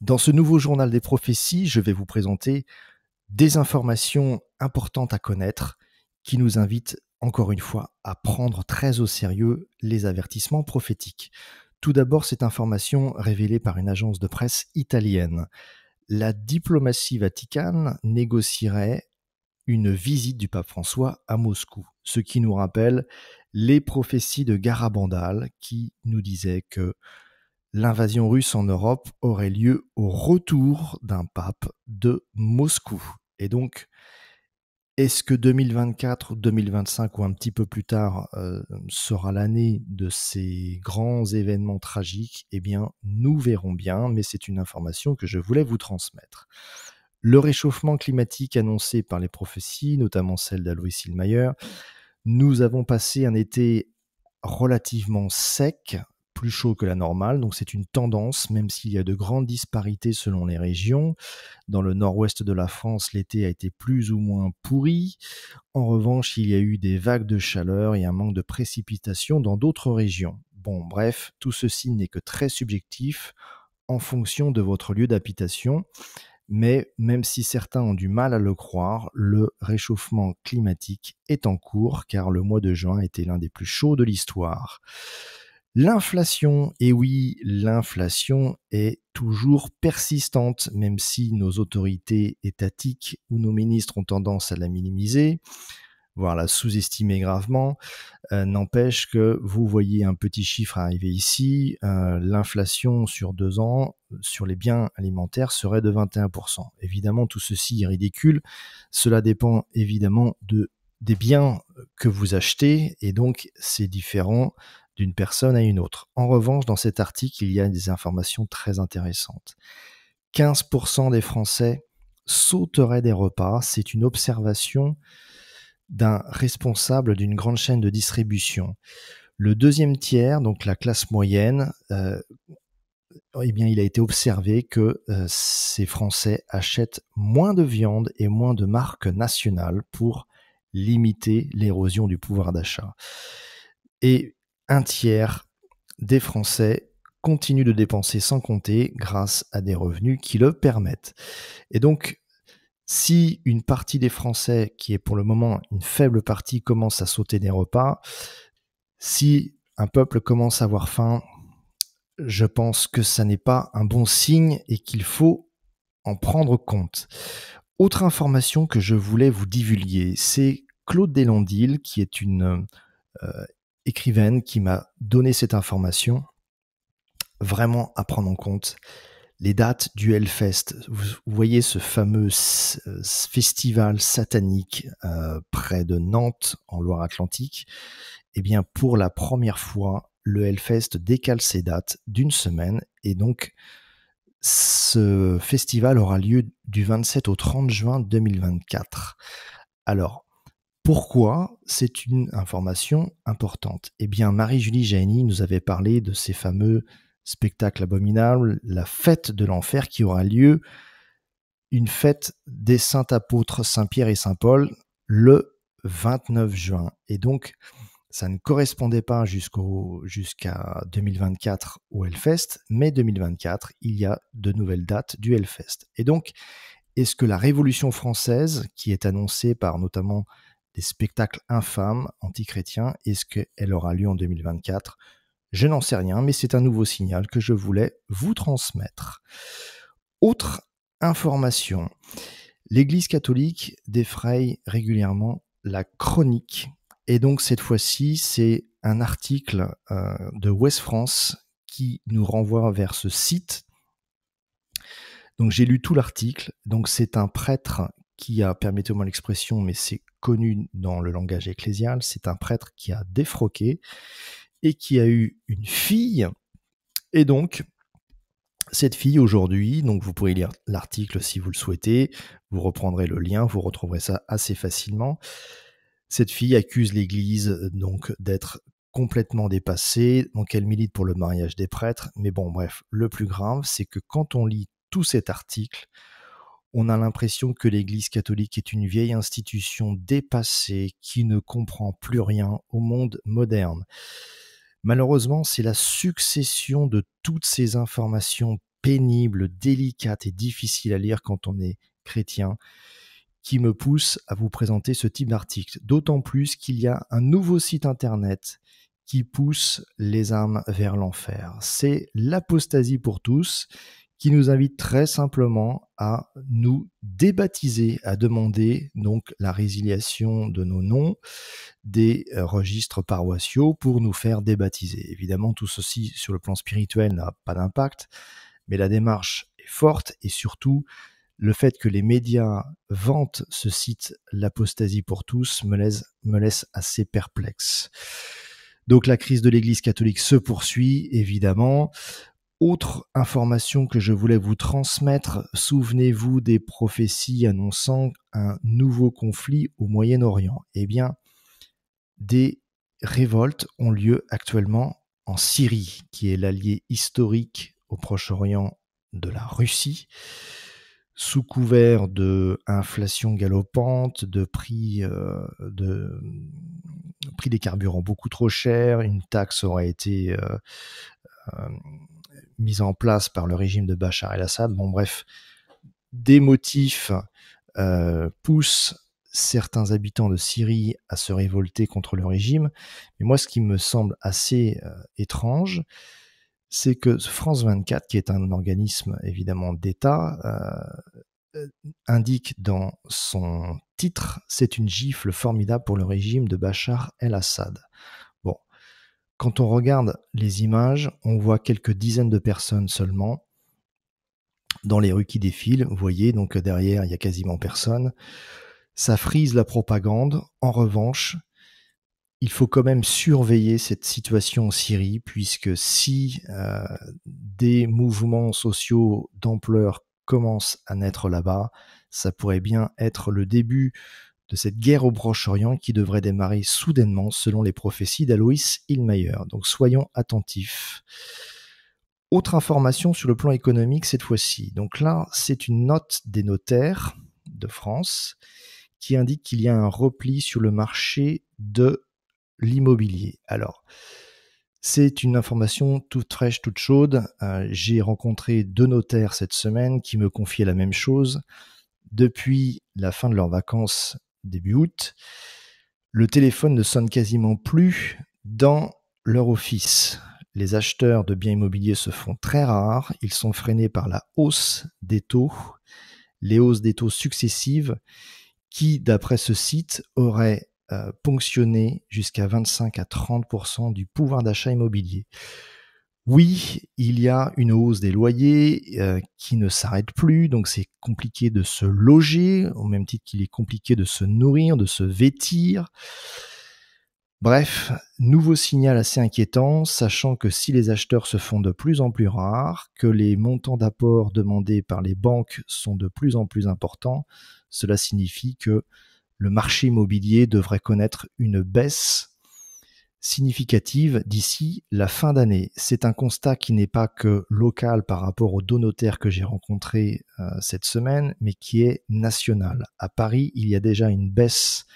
Dans ce nouveau journal des prophéties, je vais vous présenter des informations importantes à connaître qui nous invitent encore une fois à prendre très au sérieux les avertissements prophétiques. Tout d'abord, cette information révélée par une agence de presse italienne. La diplomatie vaticane négocierait une visite du pape François à Moscou, ce qui nous rappelle les prophéties de Garabandal qui nous disaient que l'invasion russe en Europe aurait lieu au retour d'un pape de Moscou. Et donc, est-ce que 2024 2025 ou un petit peu plus tard euh, sera l'année de ces grands événements tragiques Eh bien, nous verrons bien, mais c'est une information que je voulais vous transmettre. Le réchauffement climatique annoncé par les prophéties, notamment celle d'Alois Silmayer, nous avons passé un été relativement sec, plus chaud que la normale, donc c'est une tendance, même s'il y a de grandes disparités selon les régions. Dans le nord-ouest de la France, l'été a été plus ou moins pourri. En revanche, il y a eu des vagues de chaleur et un manque de précipitations dans d'autres régions. Bon, bref, tout ceci n'est que très subjectif en fonction de votre lieu d'habitation. Mais même si certains ont du mal à le croire, le réchauffement climatique est en cours car le mois de juin était l'un des plus chauds de l'histoire. L'inflation, et oui, l'inflation est toujours persistante, même si nos autorités étatiques ou nos ministres ont tendance à la minimiser, voire la sous-estimer gravement. Euh, n'empêche que vous voyez un petit chiffre arriver ici, euh, l'inflation sur deux ans sur les biens alimentaires serait de 21%. Évidemment, tout ceci est ridicule. Cela dépend évidemment des biens que vous achetez, et donc c'est différent d'une personne à une autre. En revanche, dans cet article, il y a des informations très intéressantes. 15% des Français sauteraient des repas. C'est une observation d'un responsable d'une grande chaîne de distribution. Le deuxième tiers, donc la classe moyenne, euh, eh bien, il a été observé que euh, ces Français achètent moins de viande et moins de marques nationales pour limiter l'érosion du pouvoir d'achat. Et un tiers des Français continuent de dépenser sans compter grâce à des revenus qui le permettent. Et donc, si une partie des Français, qui est pour le moment une faible partie, commence à sauter des repas, si un peuple commence à avoir faim, je pense que ça n'est pas un bon signe et qu'il faut en prendre compte. Autre information que je voulais vous divulguer, c'est Claude Delandil, qui est une euh, écrivaine qui m'a donné cette information, vraiment à prendre en compte. Les dates du Hellfest, vous voyez ce fameux euh, festival satanique euh, près de Nantes en Loire-Atlantique. et eh bien, pour la première fois, le Hellfest décale ses dates d'une semaine et donc ce festival aura lieu du 27 au 30 juin 2024. Alors, pourquoi c'est une information importante Eh bien, Marie-Julie Jaini nous avait parlé de ces fameux spectacles abominables, la fête de l'enfer qui aura lieu, une fête des saints apôtres Saint-Pierre et Saint-Paul le 29 juin. Et donc, ça ne correspondait pas jusqu'au, jusqu'à 2024 au Hellfest, mais 2024, il y a de nouvelles dates du Hellfest. Et donc, est-ce que la Révolution française, qui est annoncée par notamment des spectacles infâmes antichrétiens. Est-ce qu'elle aura lieu en 2024 Je n'en sais rien, mais c'est un nouveau signal que je voulais vous transmettre. Autre information, l'Église catholique défraye régulièrement la chronique. Et donc cette fois-ci, c'est un article euh, de West France qui nous renvoie vers ce site. Donc j'ai lu tout l'article. Donc c'est un prêtre qui a, permettez-moi l'expression, mais c'est connu dans le langage ecclésial, c'est un prêtre qui a défroqué et qui a eu une fille. Et donc, cette fille aujourd'hui, donc vous pourrez lire l'article si vous le souhaitez, vous reprendrez le lien, vous retrouverez ça assez facilement. Cette fille accuse l'Église donc d'être complètement dépassée, donc elle milite pour le mariage des prêtres, mais bon bref, le plus grave, c'est que quand on lit tout cet article, on a l'impression que l'Église catholique est une vieille institution dépassée qui ne comprend plus rien au monde moderne. Malheureusement, c'est la succession de toutes ces informations pénibles, délicates et difficiles à lire quand on est chrétien qui me pousse à vous présenter ce type d'article. D'autant plus qu'il y a un nouveau site internet qui pousse les âmes vers l'enfer. C'est l'apostasie pour tous qui nous invite très simplement à nous débaptiser, à demander donc la résiliation de nos noms des euh, registres paroissiaux pour nous faire débaptiser. Évidemment, tout ceci sur le plan spirituel n'a pas d'impact, mais la démarche est forte et surtout le fait que les médias vantent ce site L'apostasie pour tous me laisse, me laisse assez perplexe. Donc la crise de l'Église catholique se poursuit, évidemment. Autre information que je voulais vous transmettre, souvenez-vous des prophéties annonçant un nouveau conflit au Moyen-Orient. Eh bien, des révoltes ont lieu actuellement en Syrie, qui est l'allié historique au Proche-Orient de la Russie, sous couvert de inflation galopante, de prix, euh, de, prix des carburants beaucoup trop chers, une taxe aurait été euh, euh, mise en place par le régime de Bachar el-Assad. Bon, bref, des motifs euh, poussent certains habitants de Syrie à se révolter contre le régime. Mais moi, ce qui me semble assez euh, étrange, c'est que France 24, qui est un organisme évidemment d'État, euh, indique dans son titre, c'est une gifle formidable pour le régime de Bachar el-Assad. Quand on regarde les images, on voit quelques dizaines de personnes seulement dans les rues qui défilent. Vous voyez, donc euh, derrière, il y a quasiment personne. Ça frise la propagande. En revanche, il faut quand même surveiller cette situation en Syrie, puisque si euh, des mouvements sociaux d'ampleur commencent à naître là-bas, ça pourrait bien être le début de cette guerre au Proche-Orient qui devrait démarrer soudainement selon les prophéties d'Aloïs Hillmayer. Donc soyons attentifs. Autre information sur le plan économique cette fois-ci. Donc là, c'est une note des notaires de France qui indique qu'il y a un repli sur le marché de l'immobilier. Alors, c'est une information toute fraîche, toute chaude. Euh, j'ai rencontré deux notaires cette semaine qui me confiaient la même chose. Depuis la fin de leurs vacances, début août. Le téléphone ne sonne quasiment plus dans leur office. Les acheteurs de biens immobiliers se font très rares, ils sont freinés par la hausse des taux, les hausses des taux successives qui, d'après ce site, auraient euh, ponctionné jusqu'à 25 à 30 du pouvoir d'achat immobilier. Oui, il y a une hausse des loyers euh, qui ne s'arrête plus, donc c'est compliqué de se loger, au même titre qu'il est compliqué de se nourrir, de se vêtir. Bref, nouveau signal assez inquiétant, sachant que si les acheteurs se font de plus en plus rares, que les montants d'apport demandés par les banques sont de plus en plus importants, cela signifie que le marché immobilier devrait connaître une baisse significative d'ici la fin d'année. C'est un constat qui n'est pas que local par rapport aux notaires que j'ai rencontrés euh, cette semaine, mais qui est national. À Paris, il y a déjà une baisse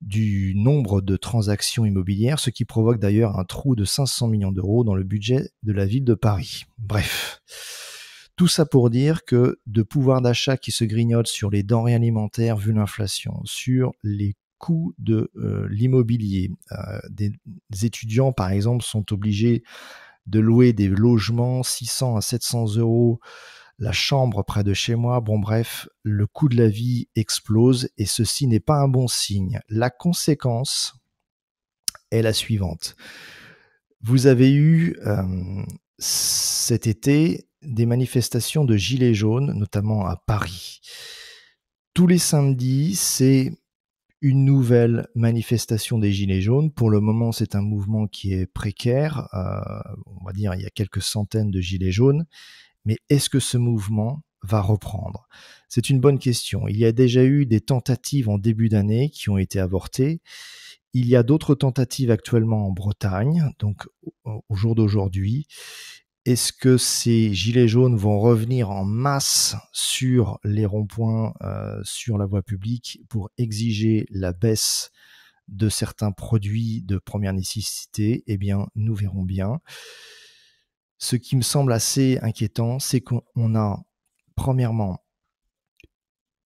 du nombre de transactions immobilières, ce qui provoque d'ailleurs un trou de 500 millions d'euros dans le budget de la ville de Paris. Bref. Tout ça pour dire que de pouvoir d'achat qui se grignote sur les denrées alimentaires vu l'inflation, sur les coût de euh, l'immobilier. Euh, des, étudiants, par exemple, sont obligés de louer des logements 600 à 700 euros la chambre près de chez moi. Bon, bref, le coût de la vie explose et ceci n'est pas un bon signe. La conséquence est la suivante. Vous avez eu euh, cet été des manifestations de gilets jaunes, notamment à Paris. Tous les samedis, c'est une nouvelle manifestation des Gilets jaunes. Pour le moment, c'est un mouvement qui est précaire. Euh, on va dire, il y a quelques centaines de Gilets jaunes. Mais est-ce que ce mouvement va reprendre C'est une bonne question. Il y a déjà eu des tentatives en début d'année qui ont été avortées. Il y a d'autres tentatives actuellement en Bretagne, donc au jour d'aujourd'hui. Est-ce que ces gilets jaunes vont revenir en masse sur les ronds-points, euh, sur la voie publique, pour exiger la baisse de certains produits de première nécessité Eh bien, nous verrons bien. Ce qui me semble assez inquiétant, c'est qu'on a, premièrement,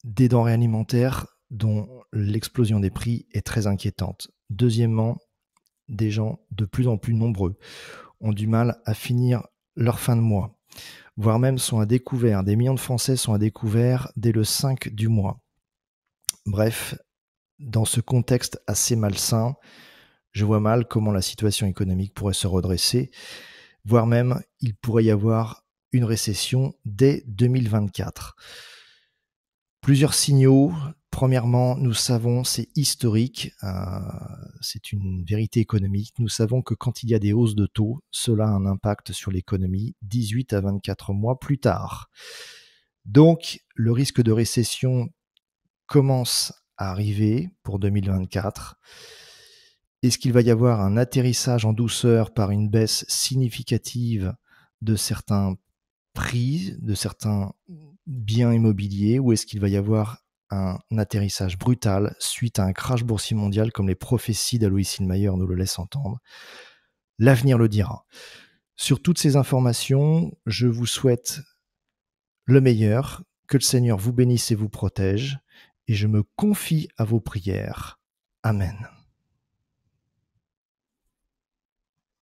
des denrées alimentaires dont l'explosion des prix est très inquiétante. Deuxièmement, des gens de plus en plus nombreux ont du mal à finir leur fin de mois, voire même sont à découvert. Des millions de Français sont à découvert dès le 5 du mois. Bref, dans ce contexte assez malsain, je vois mal comment la situation économique pourrait se redresser, voire même il pourrait y avoir une récession dès 2024. Plusieurs signaux. Premièrement, nous savons, c'est historique, euh, c'est une vérité économique, nous savons que quand il y a des hausses de taux, cela a un impact sur l'économie 18 à 24 mois plus tard. Donc, le risque de récession commence à arriver pour 2024. Est-ce qu'il va y avoir un atterrissage en douceur par une baisse significative de certains prix, de certains bien immobilier, ou est-ce qu'il va y avoir un atterrissage brutal suite à un crash boursier mondial comme les prophéties d'Alois Mayer nous le laissent entendre L'avenir le dira. Sur toutes ces informations, je vous souhaite le meilleur, que le Seigneur vous bénisse et vous protège, et je me confie à vos prières. Amen.